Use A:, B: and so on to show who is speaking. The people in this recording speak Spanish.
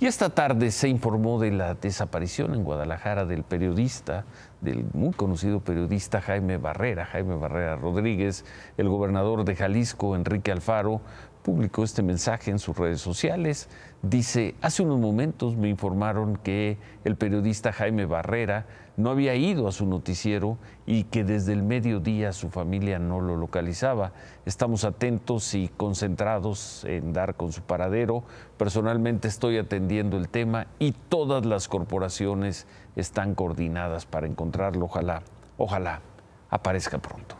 A: Y esta tarde se informó de la desaparición en Guadalajara del periodista, del muy conocido periodista Jaime Barrera, Jaime Barrera Rodríguez. El gobernador de Jalisco, Enrique Alfaro, publicó este mensaje en sus redes sociales. Dice, hace unos momentos me informaron que el periodista Jaime Barrera no había ido a su noticiero y que desde el mediodía su familia no lo localizaba. Estamos atentos y concentrados en dar con su paradero. Personalmente estoy atendiendo el tema y todas las corporaciones están coordinadas para encontrarlo. Ojalá, ojalá aparezca pronto.